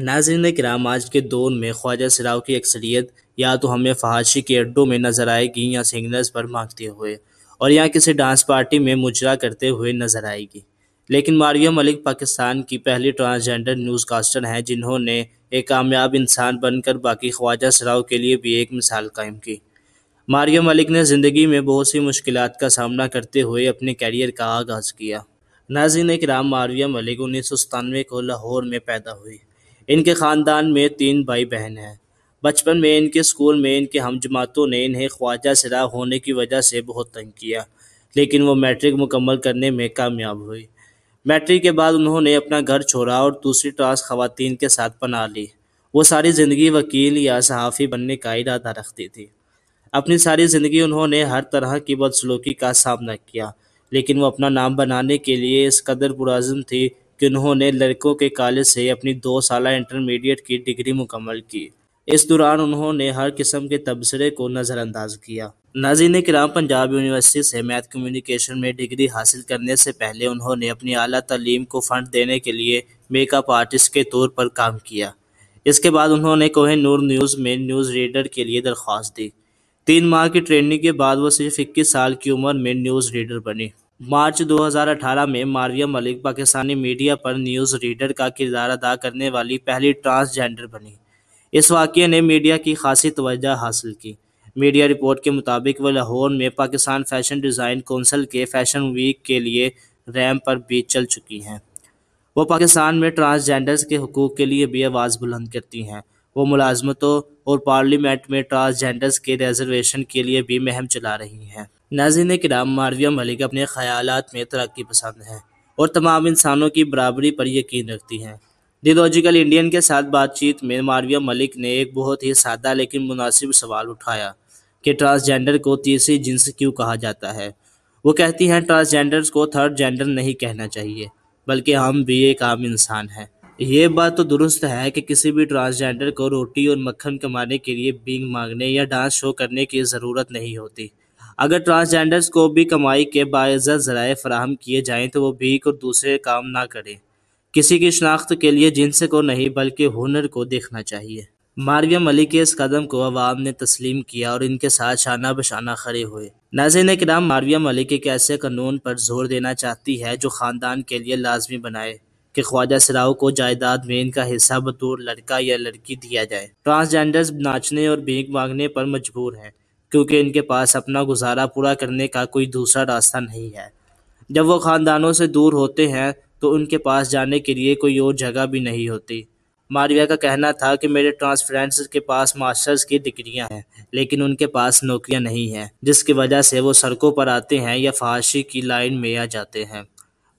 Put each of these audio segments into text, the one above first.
नाजरन कराम आज के दौर में ख्वाजा सराव की अक्सरियत या तो हमें फहाशी के अड्डों में नज़र आएगी या सिंगनर्स पर मांगते हुए और या किसी डांस पार्टी में मुजरा करते हुए नज़र आएगी लेकिन मारिया मलिक पाकिस्तान की पहली ट्रांसजेंडर न्यूज़ कास्टर हैं जिन्होंने एक कामयाब इंसान बनकर बाकी ख्वाजा सराव के लिए भी एक मिसाल कायम की मारिया मलिक ने ज़िंदगी में बहुत सी मुश्किल का सामना करते हुए अपने कैरियर का आगाज़ किया नाजिन कराम मारिया मलिक उन्नीस सौ सतानवे को लाहौर में पैदा हुई इनके ख़ानदान में तीन भाई बहन हैं बचपन में इनके स्कूल में इनके हम जमातों ने इन्हें ख्वाजा सिरा होने की वजह से बहुत तंग किया लेकिन वो मैट्रिक मुकम्मल करने में कामयाब हुई मैट्रिक के बाद उन्होंने अपना घर छोड़ा और दूसरी ट्रांस खातन के साथ बना ली वो सारी ज़िंदगी वकील या सहाफ़ी बनने का इरादा रखती थी अपनी सारी ज़िंदगी उन्होंने हर तरह की बदसलूकी का सामना किया लेकिन वो अपना नाम बनाने के लिए इस कदर पुराजम थी जिन्होंने लड़कों के कॉलेज से अपनी दो साल इंटरमीडिएट की डिग्री मुकम्मल की इस दौरान उन्होंने हर किस्म के तबसरे को नज़रअंदाज किया नाजीन कराम पंजाब यूनिवर्सिटी से मैथ कम्युनिकेशन में डिग्री हासिल करने से पहले उन्होंने अपनी अली तलीम को फ़ंड देने के लिए मेकअप आर्टिस्ट के तौर पर काम किया इसके बाद उन्होंने कोह नूर न्यूज़ में न्यूज़ रीडर के लिए दरख्वास्त दी तीन माह की ट्रेनिंग के बाद वो सिर्फ इक्कीस साल की उम्र में न्यूज़ रीडर बनी मार्च 2018 में मारिया मलिक पाकिस्तानी मीडिया पर न्यूज़ रीडर का किरदार अदा करने वाली पहली ट्रांसजेंडर बनी इस वाक्य ने मीडिया की खासी तोजह हासिल की मीडिया रिपोर्ट के मुताबिक वह लाहौर में पाकिस्तान फैशन डिज़ाइन कौंसिल के फैशन वीक के लिए रैम पर भी चल चुकी हैं वो पाकिस्तान में ट्रांसजेंडर्स के हकूक़ के लिए भी आवाज़ बुलंद करती हैं वो मुलाजमतों और पार्लियामेंट में ट्रांसजेंडर्स के रिजर्वेशन के लिए भी महम चला रही हैं नाजिन कराम मारविया मलिक अपने ख्याल में तरक्की पसंद हैं और तमाम इंसानों की बराबरी पर यकीन रखती हैं डिलॉजिकल इंडियन के साथ बातचीत में मारविया मलिक ने एक बहुत ही सादा लेकिन मुनासिब सवाल उठाया कि ट्रांसजेंडर को तीसरी जिन्स क्यों कहा जाता है वो कहती हैं ट्रांसजेंडर को थर्ड जेंडर नहीं कहना चाहिए बल्कि हम भी एक आम इंसान हैं ये बात तो दुरुस्त है कि किसी भी ट्रांसजेंडर को रोटी और मक्खन कमाने के लिए बींग मांगने या डांस शो करने की ज़रूरत नहीं होती अगर ट्रांसजेंडर्स को भी कमाई के बाज़ा ज़राए फ्राहम किए जाएँ तो वो भीख और दूसरे काम ना करें किसी की शनाख्त के लिए जिनस को नहीं बल्कि हुनर को देखना चाहिए मारविया मलिक के इस कदम को अवाम ने तस्लीम किया और इनके साथ शाना बशाना खड़े हुए नाजिन कराम मारविया मलिक एक ऐसे कानून पर जोर देना चाहती है जो ख़ानदान के लिए लाजमी बनाए कि ख्वाजा सराव को जायदाद में इनका हिस्सा बतौर लड़का या लड़की दिया जाए ट्रांसजेंडर्स नाचने और भीख मांगने पर मजबूर हैं क्योंकि इनके पास अपना गुजारा पूरा करने का कोई दूसरा रास्ता नहीं है जब वो ख़ानदानों से दूर होते हैं तो उनके पास जाने के लिए कोई और जगह भी नहीं होती मारिया का कहना था कि मेरे ट्रांसफ्रेंड्स के पास मास्टर्स की डिग्रियां हैं लेकिन उनके पास नौकरियां नहीं हैं जिसकी वजह से वो सड़कों पर आते हैं या फाशी की लाइन में आ जाते हैं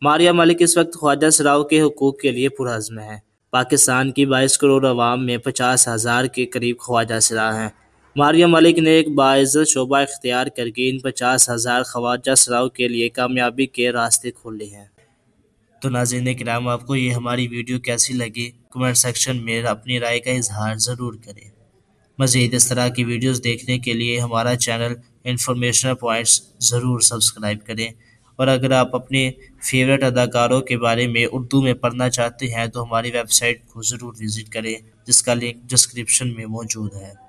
मारिया मलिक इस वक्त ख्वाजा सराव के हकूक़ के लिए पुरज़म है पाकिस्तान की बाईस करोड़ आवाम में पचास हज़ार के करीब ख्वाजा सरा हैं मारिया मलिक ने एक बाज़त शोबा इख्तियार करके इन पचास हज़ार ख्वाजा सराव के लिए कामयाबी के रास्ते खोले हैं तो नाजिन कराम आपको ये हमारी वीडियो कैसी लगी कमेंट सेक्शन में अपनी राय का इजहार ज़रूर करें मज़ीद इस तरह की वीडियोज़ देखने के लिए हमारा चैनल इन्फॉर्मेशनल पॉइंट्स ज़रूर सब्सक्राइब करें और अगर आप अपने फेवरेट अदाकारों के बारे में उर्दू में पढ़ना चाहते हैं तो हमारी वेबसाइट को ज़रूर विज़िट करें जिसका लिंक डिस्क्रिप्शन में मौजूद है